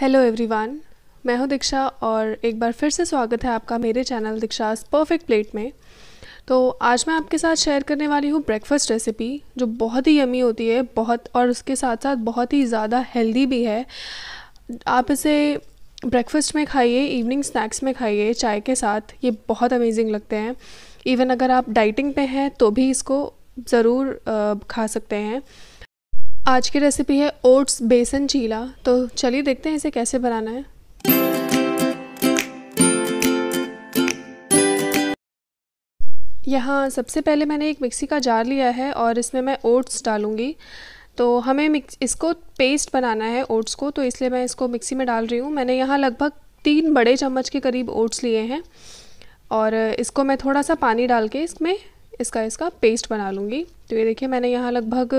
hello everyone मैं हूं दीक्षा और एक बार फिर से स्वागत है आपका मेरे चैनल दीक्षा परफेक्ट प्लेट में तो आज मैं आपके साथ शेयर करने वाली हूँ ब्रेकफास्ट रेसिपी जो बहुत ही यमी होती है बहुत और उसके साथ साथ बहुत ही ज़्यादा हेल्दी भी है आप इसे ब्रेकफास्ट में खाइए इवनिंग स्नैक्स में खाइए चाय के साथ ये बहुत अमेजिंग लगते हैं इवन अगर आप डाइटिंग पे हैं तो भी इसको ज़रूर खा सकते हैं आज की रेसिपी है ओट्स बेसन चीला तो चलिए देखते हैं इसे कैसे बनाना है यहाँ सबसे पहले मैंने एक मिक्सी का जार लिया है और इसमें मैं ओट्स डालूँगी तो हमें मिक्स इसको पेस्ट बनाना है ओट्स को तो इसलिए मैं इसको मिक्सी में डाल रही हूँ मैंने यहाँ लगभग तीन बड़े चम्मच के करीब ओट्स लिए हैं और इसको मैं थोड़ा सा पानी डाल के इसमें इसका इसका पेस्ट बना लूँगी तो ये देखिए मैंने यहाँ लगभग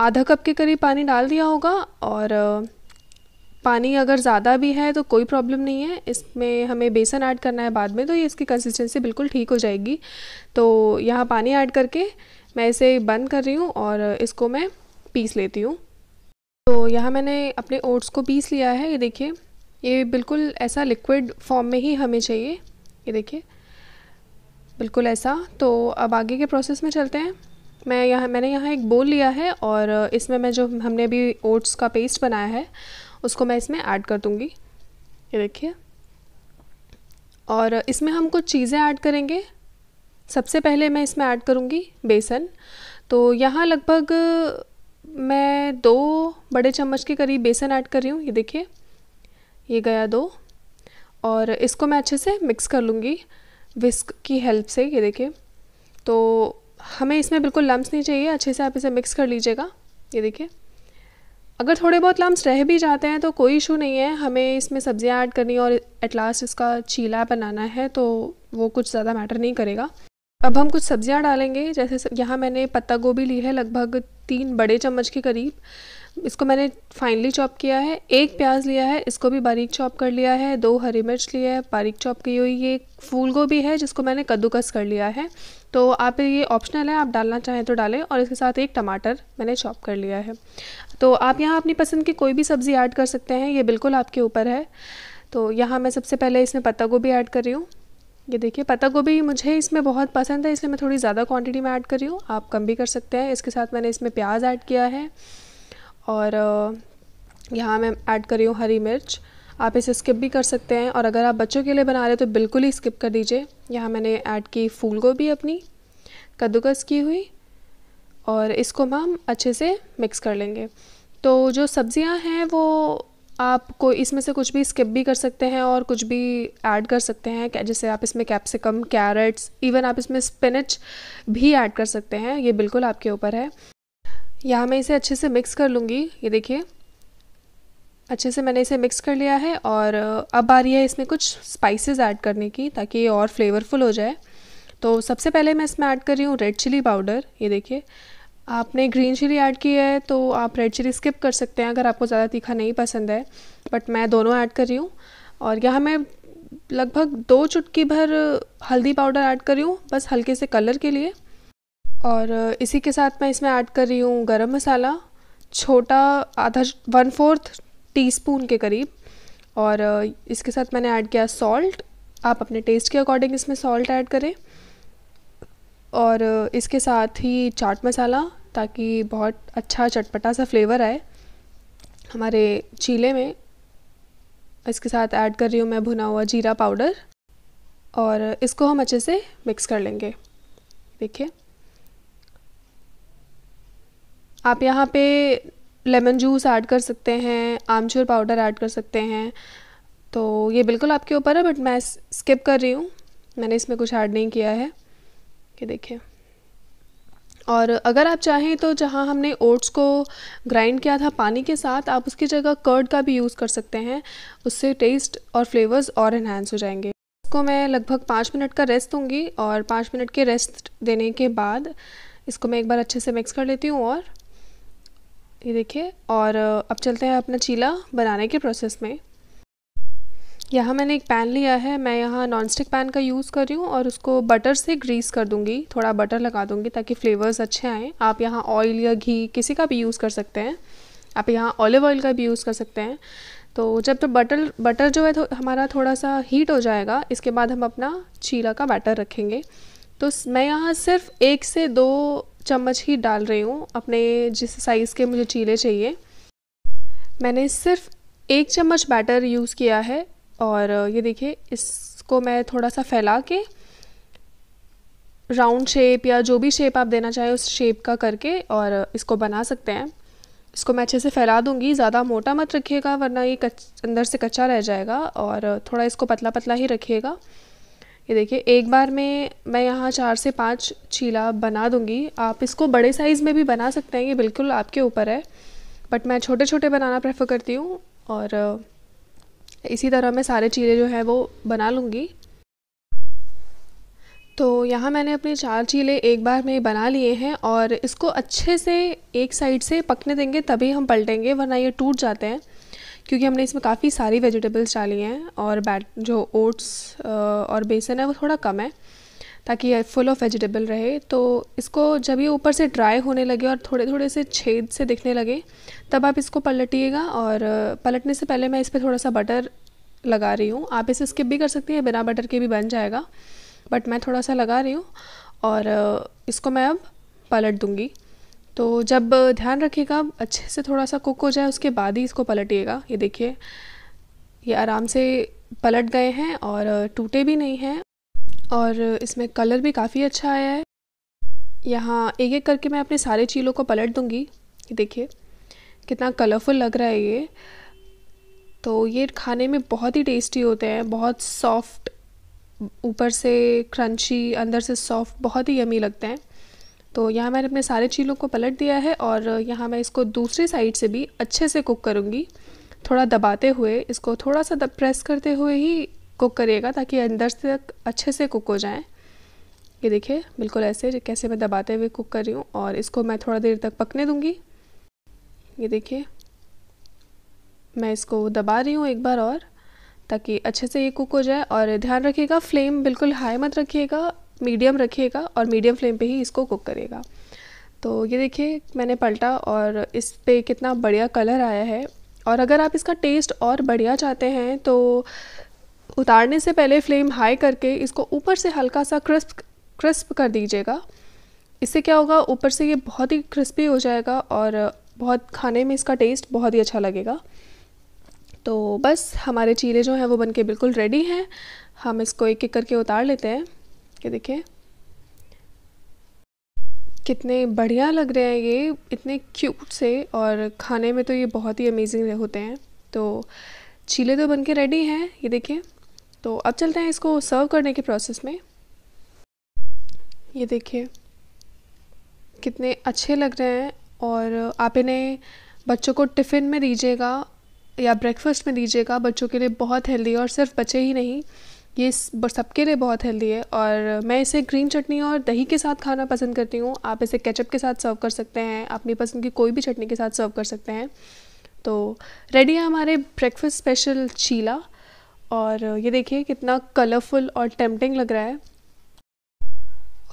आधा कप के करीब पानी डाल दिया होगा और पानी अगर ज़्यादा भी है तो कोई प्रॉब्लम नहीं है इसमें हमें बेसन ऐड करना है बाद में तो ये इसकी कंसिस्टेंसी बिल्कुल ठीक हो जाएगी तो यहाँ पानी ऐड करके मैं इसे बंद कर रही हूँ और इसको मैं पीस लेती हूँ तो यहाँ मैंने अपने ओट्स को पीस लिया है ये देखिए ये बिल्कुल ऐसा लिक्विड फॉर्म में ही हमें चाहिए ये देखिए बिल्कुल ऐसा तो अब आगे के प्रोसेस में चलते हैं मैं यहाँ मैंने यहाँ एक बोल लिया है और इसमें मैं जो हमने अभी ओट्स का पेस्ट बनाया है उसको मैं इसमें ऐड कर दूँगी ये देखिए और इसमें हम कुछ चीज़ें ऐड करेंगे सबसे पहले मैं इसमें ऐड करूँगी बेसन तो यहाँ लगभग मैं दो बड़े चम्मच के करीब बेसन ऐड कर रही हूँ ये देखिए ये गया दो और इसको मैं अच्छे से मिक्स कर लूँगी विस्क की हेल्प से ये देखिए तो हमें इसमें बिल्कुल लम्स नहीं चाहिए अच्छे से आप इसे मिक्स कर लीजिएगा ये देखिए अगर थोड़े बहुत लम्स रह भी जाते हैं तो कोई इशू नहीं है हमें इसमें सब्ज़ियाँ ऐड करनी और एट लास्ट इसका चीला बनाना है तो वो कुछ ज़्यादा मैटर नहीं करेगा अब हम कुछ सब्ज़ियाँ डालेंगे जैसे यहाँ मैंने पत्ता गोभी ली है लगभग तीन बड़े चम्मच के करीब इसको मैंने फाइनली चॉप किया है एक प्याज लिया है इसको भी बारीक चॉप कर लिया है दो हरी मिर्च लिया है बारीक चॉप की हुई ये फूल गोभी है जिसको मैंने कद्दूकस कर लिया है तो आप ये ऑप्शनल है आप डालना चाहें तो डालें और इसके साथ एक टमाटर मैंने चॉप कर लिया है तो आप यहाँ अपनी पसंद की कोई भी सब्ज़ी ऐड कर सकते हैं ये बिल्कुल आपके ऊपर है तो यहाँ मैं सबसे पहले इसमें पत्ता गोभी ऐड कर रही हूँ ये देखिए पत्ता गोभी मुझे इसमें बहुत पसंद है इसलिए मैं थोड़ी ज़्यादा क्वांटिटी में ऐड कर रही हूँ आप कम भी कर सकते हैं इसके साथ मैंने इसमें प्याज ऐड किया है और यहाँ मैं ऐड कर रही हूँ हरी मिर्च आप इसे स्किप भी कर सकते हैं और अगर आप बच्चों के लिए बना रहे हैं तो बिल्कुल ही स्किप कर दीजिए यहाँ मैंने ऐड की फूल गोभी अपनी कद्दूकस की हुई और इसको हम अच्छे से मिक्स कर लेंगे तो जो सब्ज़ियाँ हैं वो आप को इसमें से कुछ भी स्किप भी कर सकते हैं और कुछ भी ऐड कर सकते हैं जैसे आप इसमें कैप्सिकम कैरेट्स इवन आप इसमें स्पिनच भी ऐड कर सकते हैं ये बिल्कुल आपके ऊपर है यहाँ मैं इसे अच्छे से मिक्स कर लूँगी ये देखिए अच्छे से मैंने इसे मिक्स कर लिया है और अब आ रही है इसमें कुछ स्पाइसेस ऐड करने की ताकि ये और फ्लेवरफुल हो जाए तो सबसे पहले मैं इसमें ऐड कर रही हूँ रेड चिली पाउडर ये देखिए आपने ग्रीन चिली ऐड की है तो आप रेड चिली स्किप कर सकते हैं अगर आपको ज़्यादा तीखा नहीं पसंद है बट मैं दोनों ऐड कर रही हूँ और यहाँ मैं लगभग दो चुटकी भर हल्दी पाउडर ऐड कर रही हूँ बस हल्के से कलर के लिए और इसी के साथ मैं इसमें ऐड कर रही हूँ गरम मसाला छोटा आधा वन फोर्थ टीस्पून के करीब और इसके साथ मैंने ऐड किया सॉल्ट आप अपने टेस्ट के अकॉर्डिंग इसमें सॉल्ट ऐड करें और इसके साथ ही चाट मसाला ताकि बहुत अच्छा चटपटा सा फ्लेवर आए हमारे चीले में इसके साथ ऐड कर रही हूँ मैं भुना हुआ जीरा पाउडर और इसको हम अच्छे से मिक्स कर लेंगे देखिए आप यहाँ पे लेमन जूस ऐड कर सकते हैं आमचूर पाउडर ऐड कर सकते हैं तो ये बिल्कुल आपके ऊपर है बट मैं स्किप कर रही हूँ मैंने इसमें कुछ ऐड नहीं किया है ये देखिए और अगर आप चाहें तो जहाँ हमने ओट्स को ग्राइंड किया था पानी के साथ आप उसकी जगह कर्ड का भी यूज़ कर सकते हैं उससे टेस्ट और फ्लेवर्स और इन्हांस हो जाएंगे इसको मैं लगभग पाँच मिनट का रेस्ट दूँगी और पाँच मिनट के रेस्ट देने के बाद इसको मैं एक बार अच्छे से मिक्स कर लेती हूँ और ये देखिए और अब चलते हैं अपना चीला बनाने के प्रोसेस में यहाँ मैंने एक पैन लिया है मैं यहाँ नॉन स्टिक पैन का यूज़ कर रही हूँ और उसको बटर से ग्रीस कर दूँगी थोड़ा बटर लगा दूँगी ताकि फ्लेवर्स अच्छे आएँ आप यहाँ ऑयल या घी किसी का भी यूज़ कर सकते हैं आप यहाँ ऑलिव ऑयल का भी यूज़ कर सकते हैं तो जब तो बटर बटर जो है तो हमारा थोड़ा सा हीट हो जाएगा इसके बाद हम अपना चीला का बैटर रखेंगे तो मैं यहाँ सिर्फ एक से दो चम्मच ही डाल रही हूँ अपने जिस साइज़ के मुझे चीले चाहिए मैंने सिर्फ एक चम्मच बैटर यूज़ किया है और ये देखिए इसको मैं थोड़ा सा फैला के राउंड शेप या जो भी शेप आप देना चाहें उस शेप का करके और इसको बना सकते हैं इसको मैं अच्छे से फैला दूंगी ज़्यादा मोटा मत रखिएगा वरना ये कच अंदर से कच्चा रह जाएगा और थोड़ा इसको पतला पतला ही रखिएगा ये देखिए एक बार में मैं यहाँ चार से पाँच चीला बना दूँगी आप इसको बड़े साइज़ में भी बना सकते हैं ये बिल्कुल आपके ऊपर है बट मैं छोटे छोटे बनाना प्रेफर करती हूँ और इसी तरह मैं सारे चीले जो हैं वो बना लूँगी तो यहाँ मैंने अपने चार चीले एक बार में बना लिए हैं और इसको अच्छे से एक साइड से पकने देंगे तभी हम पलटेंगे वरना ये टूट जाते हैं क्योंकि हमने इसमें काफ़ी सारी वेजिटेबल्स डाली हैं और बैट जो ओट्स और बेसन है वो थोड़ा कम है ताकि ये फुल ऑफ वेजिटेबल रहे तो इसको जब ये ऊपर से ड्राई होने लगे और थोड़े थोड़े से छेद से दिखने लगे तब आप इसको पलटिएगा और पलटने से पहले मैं इस पर थोड़ा सा बटर लगा रही हूँ आप इसे स्किप भी कर सकती हैं बिना बटर के भी बन जाएगा बट मैं थोड़ा सा लगा रही हूँ और इसको मैं अब पलट दूँगी तो जब ध्यान रखिएगा अच्छे से थोड़ा सा कुक हो जाए उसके बाद ही इसको पलटिएगा ये देखिए ये आराम से पलट गए हैं और टूटे भी नहीं हैं और इसमें कलर भी काफ़ी अच्छा आया है यहाँ एक एक करके मैं अपने सारे चीलों को पलट दूँगी ये देखिए कितना कलरफुल लग रहा है ये तो ये खाने में बहुत ही टेस्टी होते हैं बहुत सॉफ्ट ऊपर से क्रंची अंदर से सॉफ्ट बहुत ही यमी लगते हैं तो यहाँ मैंने अपने सारे चीलों को पलट दिया है और यहाँ मैं इसको दूसरी साइड से भी अच्छे से कुक करूँगी थोड़ा दबाते हुए इसको थोड़ा सा प्रेस करते हुए ही कुक करिएगा ताकि अंदर से तक अच्छे से कुक हो जाएँ ये देखिए बिल्कुल ऐसे कैसे मैं दबाते हुए कुक कर रही हूँ और इसको मैं थोड़ा देर तक पकने दूँगी ये देखिए मैं इसको दबा रही हूँ एक बार और ताकि अच्छे से ये कुक हो जाए और ध्यान रखिएगा फ्लेम बिल्कुल हाई मत रखिएगा मीडियम रखिएगा और मीडियम फ्लेम पे ही इसको कुक करेगा तो ये देखिए मैंने पलटा और इस पर कितना बढ़िया कलर आया है और अगर आप इसका टेस्ट और बढ़िया चाहते हैं तो उतारने से पहले फ्लेम हाई करके इसको ऊपर से हल्का सा क्रिस्प क्रिस्प कर दीजिएगा इससे क्या होगा ऊपर से ये बहुत ही क्रिस्पी हो जाएगा और बहुत खाने में इसका टेस्ट बहुत ही अच्छा लगेगा तो बस हमारे चीले जो हैं वो बनके बिल्कुल रेडी हैं हम इसको एक एक करके उतार लेते हैं ये देखिए कितने बढ़िया लग रहे हैं ये इतने क्यूट से और खाने में तो ये बहुत ही अमेजिंग होते हैं तो चीले तो बन के रेडी हैं ये देखिए तो अब चलते हैं इसको सर्व करने के प्रोसेस में ये देखिए कितने अच्छे लग रहे हैं और आप इन्हें बच्चों को टिफ़िन में दीजिएगा या ब्रेकफास्ट में दीजिएगा बच्चों के लिए बहुत हेल्दी और सिर्फ बच्चे ही नहीं ये सबके लिए बहुत हेल्दी है और मैं इसे ग्रीन चटनी और दही के साथ खाना पसंद करती हूँ आप इसे केचप के साथ सर्व कर सकते हैं अपनी पसंद की कोई भी चटनी के साथ सर्व कर सकते हैं तो रेडी है हमारे ब्रेकफास्ट स्पेशल चीला और ये देखिए कितना कलरफुल और टेम्पटिंग लग रहा है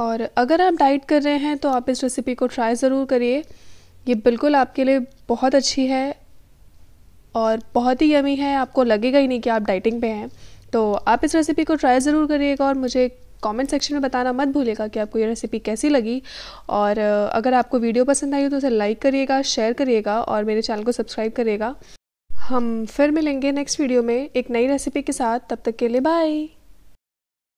और अगर आप डाइट कर रहे हैं तो आप इस रेसिपी को ट्राई ज़रूर करिए ये बिल्कुल आपके लिए बहुत अच्छी है और बहुत ही यमी है आपको लगेगा ही नहीं कि आप डाइटिंग पे हैं तो आप इस रेसिपी को ट्राई ज़रूर करिएगा और मुझे कमेंट सेक्शन में बताना मत भूलिएगा कि आपको ये रेसिपी कैसी लगी और अगर आपको वीडियो पसंद आई हो तो उसे लाइक करिएगा शेयर करिएगा और मेरे चैनल को सब्सक्राइब करिएगा हम फिर मिलेंगे नेक्स्ट वीडियो में एक नई रेसिपी के साथ तब तक के लिए बाय